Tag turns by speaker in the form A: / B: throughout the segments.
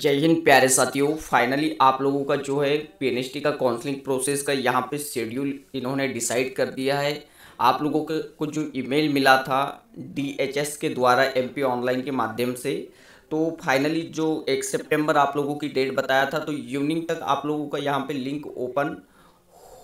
A: जय हिंद प्यारे साथियों फाइनली आप लोगों का जो है पी का काउंसलिंग प्रोसेस का यहाँ पे शेड्यूल इन्होंने डिसाइड कर दिया है आप लोगों के को जो ईमेल मिला था डीएचएस के द्वारा एमपी ऑनलाइन के माध्यम से तो फाइनली जो एक सितंबर आप लोगों की डेट बताया था तो इवनिंग तक आप लोगों का यहाँ पे लिंक ओपन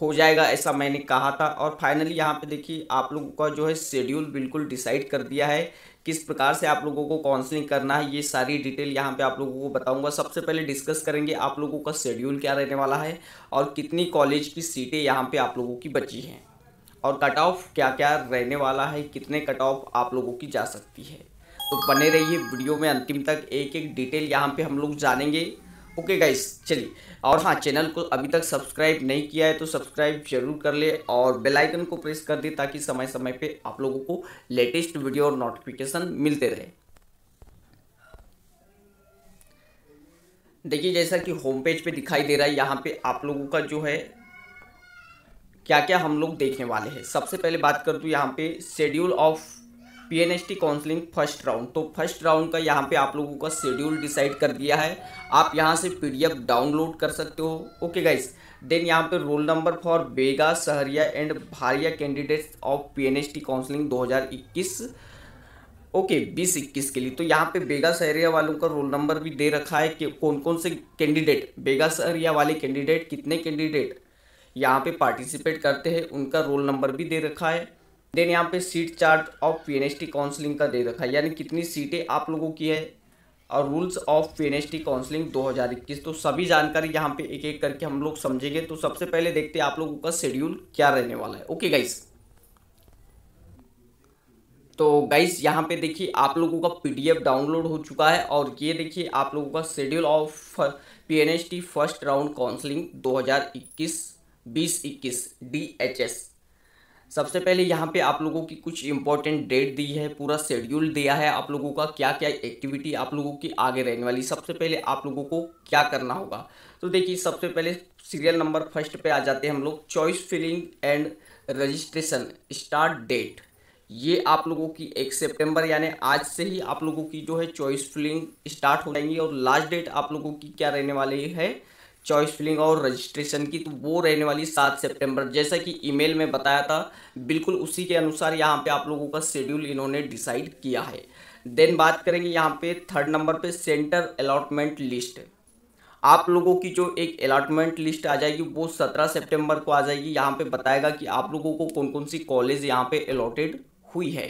A: हो जाएगा ऐसा मैंने कहा था और फाइनली यहाँ पे देखिए आप लोगों का जो है शेड्यूल बिल्कुल डिसाइड कर दिया है किस प्रकार से आप लोगों को काउंसलिंग करना है ये सारी डिटेल यहाँ पे आप लोगों को बताऊंगा सबसे पहले डिस्कस करेंगे आप लोगों का शेड्यूल क्या रहने वाला है और कितनी कॉलेज की सीटें यहाँ पे आप लोगों की बची हैं और कट ऑफ क्या क्या रहने वाला है कितने कट ऑफ आप लोगों की जा सकती है तो बने रहिए वीडियो में अंतिम तक एक एक डिटेल यहाँ पर हम लोग जानेंगे ओके गाइस चलिए और हाँ चैनल को अभी तक सब्सक्राइब नहीं किया है तो सब्सक्राइब जरूर कर ले और बेल आइकन को प्रेस कर दे ताकि समय समय पे आप लोगों को लेटेस्ट वीडियो और नोटिफिकेशन मिलते रहे देखिए जैसा कि होम पेज पे दिखाई दे रहा है यहाँ पे आप लोगों का जो है क्या क्या हम लोग देखने वाले हैं सबसे पहले बात कर दूँ तो यहाँ पे schedule of T counselling first round तो फर्स्ट राउंड का यहाँ पे आप लोगों का शेड्यूल डिसाइड कर दिया है आप यहाँ से पीडीएफ डाउनलोड कर सकते हो ओके गाइस देन यहाँ पे roll number for Baiga Sahariya and Bharia candidates of T counselling 2021 okay बीस इक्कीस के लिए तो यहाँ पे बेगा सहरिया वालों का रोल नंबर भी दे रखा है कि कौन कौन से कैंडिडेट बेगा सहरिया वाले कैंडिडेट कितने कैंडिडेट यहाँ पे पार्टिसिपेट करते हैं उनका रोल नंबर भी दे रखा है देन यहाँ पे seat chart of T counselling का दे रखा है यानी कितनी सीटें आप लोगों की है और रूल्स ऑफ पीएनएसटी काउंसलिंग 2021 तो सभी जानकारी यहाँ पे एक एक करके हम लोग समझेंगे तो सबसे पहले देखते हैं आप लोगों का शेड्यूल क्या रहने वाला है ओके गाइस तो गाइस यहाँ पे देखिए आप लोगों का एफ डाउनलोड हो चुका है और ये देखिए आप लोगों का schedule of T first round counselling D H S सबसे पहले यहाँ पे आप लोगों की कुछ इंपॉर्टेंट डेट दी है पूरा शेड्यूल दिया है आप लोगों का क्या क्या एक्टिविटी आप लोगों की आगे रहने वाली सबसे पहले आप लोगों को क्या करना होगा तो देखिए सबसे पहले सीरियल नंबर फर्स्ट पे आ जाते हैं हम लोग choice filling and registration start date ये आप लोगों की एक सितंबर यानी आज से ही आप लोगों की जो है चॉइस फिलिंग स्टार्ट हो जाएंगी और लास्ट डेट आप लोगों की क्या रहने वाली है चॉइस फिलिंग और रजिस्ट्रेशन की तो वो रहने वाली सात सितंबर जैसा कि ईमेल में बताया था बिल्कुल उसी के अनुसार यहाँ पे आप लोगों का शेड्यूल इन्होंने डिसाइड किया है देन बात करेंगे यहाँ पे थर्ड नंबर पे सेंटर अलॉटमेंट लिस्ट आप लोगों की जो एक अलाटमेंट लिस्ट आ जाएगी वो सत्रह सेप्टेम्बर को आ जाएगी यहाँ पे बताएगा कि आप लोगों को कौन कौन सी कॉलेज यहाँ पे अलॉटेड हुई है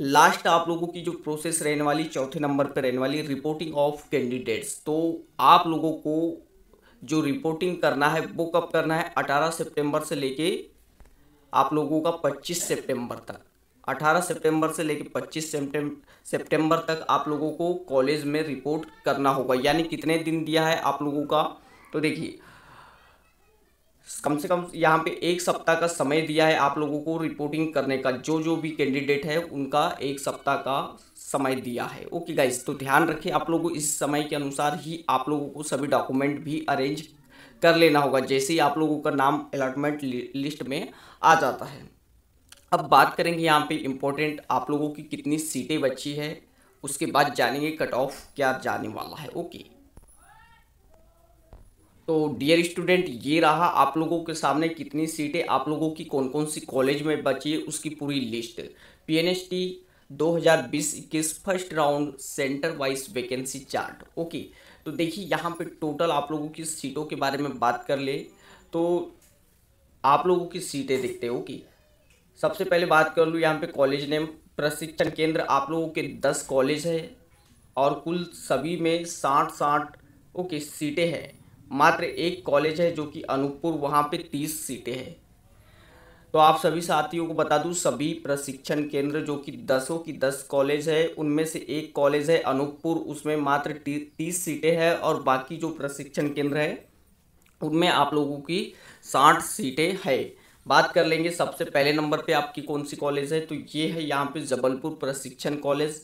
A: लास्ट आप लोगों की जो प्रोसेस रहने वाली चौथे नंबर पर रहने वाली रिपोर्टिंग ऑफ कैंडिडेट्स तो आप लोगों को जो रिपोर्टिंग करना है वो कब करना है 18 सितंबर से लेके आप लोगों का 25 सितंबर तक 18 सितंबर से लेके 25 सितंबर तक आप लोगों को कॉलेज में रिपोर्ट करना होगा यानी कितने दिन दिया है आप लोगों का तो देखिए कम से कम यहाँ पे एक सप्ताह का समय दिया है आप लोगों को रिपोर्टिंग करने का जो जो भी कैंडिडेट है उनका एक सप्ताह का समय दिया है ओके गाइज तो ध्यान रखें आप लोगों को इस समय के अनुसार ही आप लोगों को सभी डॉक्यूमेंट भी अरेंज कर लेना होगा जैसे ही आप लोगों का नाम अलॉटमेंट लिस्ट में आ जाता है अब बात करेंगे यहाँ पे इम्पोर्टेंट आप लोगों की कितनी सीटें बची है उसके बाद जानेंगे कट ऑफ क्या जाने वाला है ओके तो डियर स्टूडेंट ये रहा आप लोगों के सामने कितनी सीटें आप लोगों की कौन कौन सी कॉलेज में बची है उसकी पूरी list P N S T दो हज़ार बीस इक्कीस first round centre wise vacancy chart okay तो देखिए यहाँ पे टोटल आप लोगों की सीटों के बारे में बात कर ले तो आप लोगों की सीटें देखते हो ओके सबसे पहले बात कर लूँ यहाँ पे कॉलेज नेम प्रशिक्षण केंद्र आप लोगों के दस कॉलेज है और कुल सभी में साठ साठ ओके सीटें हैं मात्र एक कॉलेज है जो कि अनूपपुर वहाँ पे तीस सीटें हैं तो आप सभी साथियों को बता दूँ सभी प्रशिक्षण केंद्र जो कि दसों की दस कॉलेज है उनमें से एक कॉलेज है अनूपपुर उसमें मात्र तीस सीटें हैं और बाकी जो प्रशिक्षण केंद्र है उनमें आप लोगों की साठ सीटें है बात कर लेंगे सबसे पहले नंबर पे आपकी कौन सी कॉलेज है तो ये है यहाँ पे जबलपुर प्रशिक्षण कॉलेज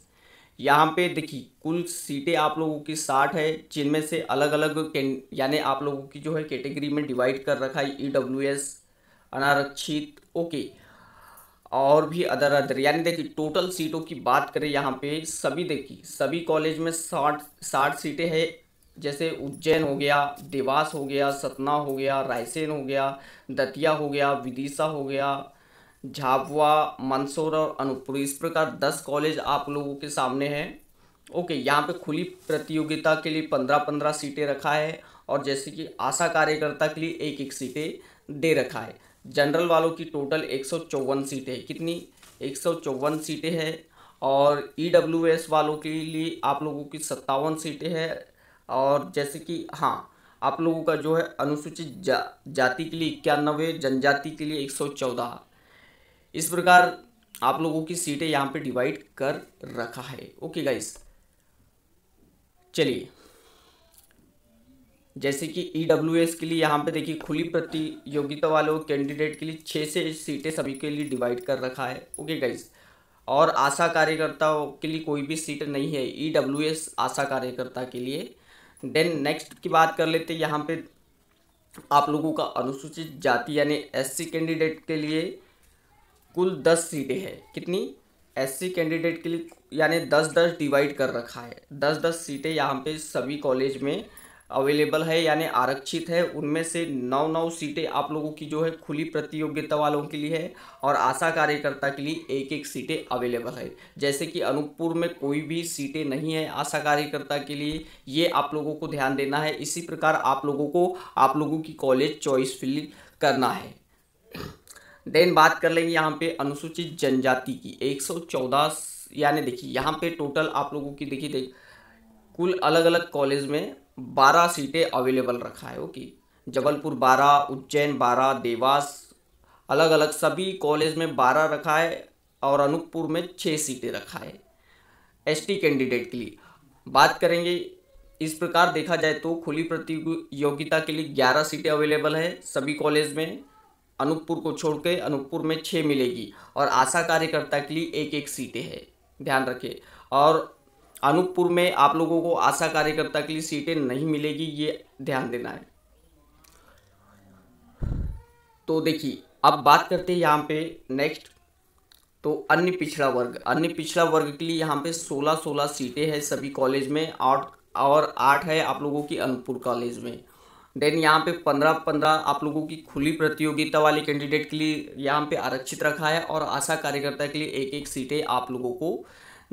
A: यहाँ पे देखिए कुल सीटें आप लोगों की साठ है जिनमें से अलग अलग यानी आप लोगों की जो है कैटेगरी में डिवाइड कर रखा है ई डब्ल्यू एस अनारक्षित ओके और भी अदर अदर यानी देखिए टोटल सीटों की बात करें यहाँ पे सभी देखिए सभी कॉलेज में साठ साठ सीटें हैं जैसे उज्जैन हो गया देवास हो गया सतना हो गया रायसेन हो गया दतिया हो गया विदिशा हो गया झाबुआ मंदसौर और अनूपपुर इस प्रकार दस कॉलेज आप लोगों के सामने हैं ओके यहाँ पे खुली प्रतियोगिता के लिए पंद्रह पंद्रह सीटें रखा है और जैसे कि आशा कार्यकर्ता के लिए एक एक सीटें दे रखा है जनरल वालों की टोटल एक सौ चौवन सीटें कितनी एक सौ चौवन सीटें हैं और ई डब्ल्यू एस वालों के लिए आप लोगों की सत्तावन सीटें हैं और जैसे कि हाँ आप लोगों का जो है अनुसूचित जा, जाति के लिए इक्यानवे जनजाति के लिए एक सौ चौदह इस प्रकार आप लोगों की सीटें यहाँ पे डिवाइड कर रखा है ओके गाइस चलिए जैसे कि ई e के लिए यहाँ पे देखिए खुली प्रतियोगिता वालों कैंडिडेट के लिए छः से सीटें सभी के लिए डिवाइड कर रखा है ओके गाइस और आशा कार्यकर्ताओं के लिए कोई भी सीट नहीं है ई e आशा कार्यकर्ता के लिए देन नेक्स्ट की बात कर लेते यहाँ पे आप लोगों का अनुसूचित जाति यानी एससी कैंडिडेट के लिए कुल दस सीटें हैं कितनी एस कैंडिडेट के लिए यानी दस दस डिवाइड कर रखा है दस दस सीटें यहाँ पे सभी कॉलेज में अवेलेबल है यानी आरक्षित है उनमें से नौ नौ सीटें आप लोगों की जो है खुली प्रतियोगिता वालों के लिए है और आशा कार्यकर्ता के लिए एक एक सीटें अवेलेबल है जैसे कि अनूपपुर में कोई भी सीटें नहीं है आशा कार्यकर्ता के लिए ये आप लोगों को ध्यान देना है इसी प्रकार आप लोगों को आप लोगों की कॉलेज चॉइस फिल करना है देन बात कर लेंगे यहाँ पे अनुसूचित जनजाति की 114 यानी देखिए यहाँ पे टोटल आप लोगों की देखिए देख कुल अलग अलग कॉलेज में 12 सीटें अवेलेबल रखा है ओके जबलपुर 12 उज्जैन 12 देवास अलग अलग सभी कॉलेज में 12 रखा है और अनूपपुर में छः सीटें रखा है एसटी कैंडिडेट के लिए बात करेंगे इस प्रकार देखा जाए तो खुली प्रतियोगिता के लिए ग्यारह सीटें अवेलेबल है सभी कॉलेज में अनूपपुर को छोड़कर अनूपपुर में छः मिलेगी और आशा कार्यकर्ता के लिए एक एक सीटें हैं ध्यान रखें और अनूपपुर में आप लोगों को आशा कार्यकर्ता के लिए सीटें नहीं मिलेगी ये ध्यान देना है तो देखिए अब बात करते हैं यहाँ पे नेक्स्ट तो अन्य पिछड़ा वर्ग अन्य पिछड़ा वर्ग के लिए यहाँ पे सोलह सोलह सीटें हैं सभी कॉलेज में और और आठ है आप लोगों की अनूपपुर कॉलेज में देन यहाँ पे पंद्रह पंद्रह आप लोगों की खुली प्रतियोगिता वाले कैंडिडेट के लिए यहाँ पे आरक्षित रखा है और आशा कार्यकर्ता के लिए एक एक सीटें आप लोगों को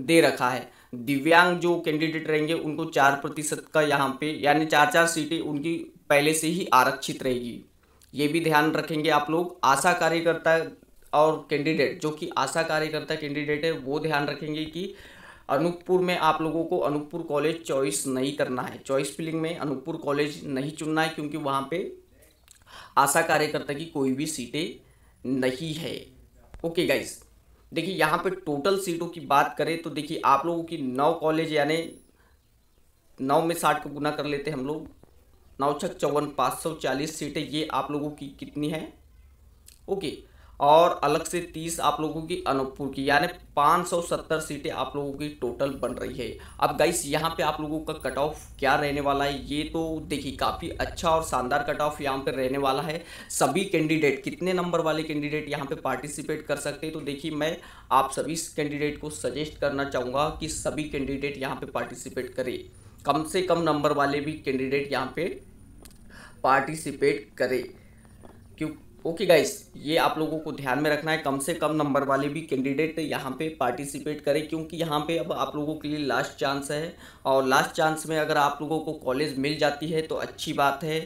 A: दे रखा है दिव्यांग जो कैंडिडेट रहेंगे उनको चार प्रतिशत का यहाँ पे यानी चार चार सीटें उनकी पहले से ही आरक्षित रहेगी ये भी ध्यान रखेंगे आप लोग आशा कार्यकर्ता और कैंडिडेट जो कि आशा कार्यकर्ता कैंडिडेट है वो ध्यान रखेंगे कि अनूपपुर में आप लोगों को अनूपपुर कॉलेज चॉइस नहीं करना है चॉइस फिलिंग में अनूपपुर कॉलेज नहीं चुनना है क्योंकि वहाँ पे आशा कार्यकर्ता की कोई भी सीटें नहीं है ओके गाइस देखिए यहाँ पे टोटल सीटों की बात करें तो देखिए आप लोगों की नौ कॉलेज यानी नौ में साठ को गुना कर लेते हैं हम लोग नौ छक चौवन पाँच सौ चालीस सीटें ये आप लोगों की कितनी है ओके और अलग से तीस आप लोगों की अनूपपुर की यानी 570 सीटें आप लोगों की टोटल बन रही है अब गाइस यहाँ पे आप लोगों का कट ऑफ क्या रहने वाला है ये तो देखिए काफ़ी अच्छा और शानदार कट ऑफ यहाँ पे रहने वाला है सभी कैंडिडेट कितने नंबर वाले कैंडिडेट यहाँ पे पार्टिसिपेट कर सकते हैं तो देखिए मैं आप सभी कैंडिडेट को सजेस्ट करना चाहूँगा कि सभी कैंडिडेट यहाँ पर पार्टिसिपेट करें कम से कम नंबर वाले भी कैंडिडेट यहाँ पे पार्टिसिपेट करें क्यों ओके गाइस ये आप लोगों को ध्यान में रखना है कम से कम नंबर वाले भी कैंडिडेट यहाँ पे पार्टिसिपेट करें क्योंकि यहाँ पे अब आप लोगों के लिए लास्ट चांस है और लास्ट चांस में अगर आप लोगों को कॉलेज मिल जाती है तो अच्छी बात है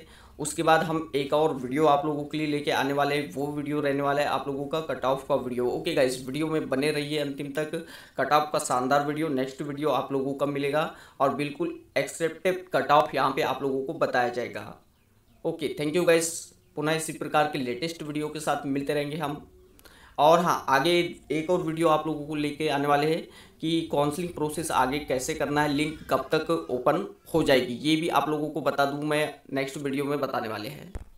A: उसके बाद हम एक और वीडियो आप लोगों के लिए लेके आने वाले हैं वो वीडियो रहने वाला है आप लोगों का कट ऑफ का वीडियो ओके गाइस वीडियो में बने रहिए अंतिम तक कट ऑफ का शानदार वीडियो नेक्स्ट वीडियो आप लोगों का मिलेगा और बिल्कुल एक्सेप्टेड कट ऑफ यहाँ पे आप लोगों को बताया जाएगा ओके थैंक यू गाइस पुनः इसी प्रकार के लेटेस्ट वीडियो के साथ मिलते रहेंगे हम और हाँ आगे एक और वीडियो आप लोगों को लेके आने वाले हैं कि काउंसलिंग प्रोसेस आगे कैसे करना है लिंक कब तक ओपन हो जाएगी ये भी आप लोगों को बता दूँ मैं नेक्स्ट वीडियो में बताने वाले हैं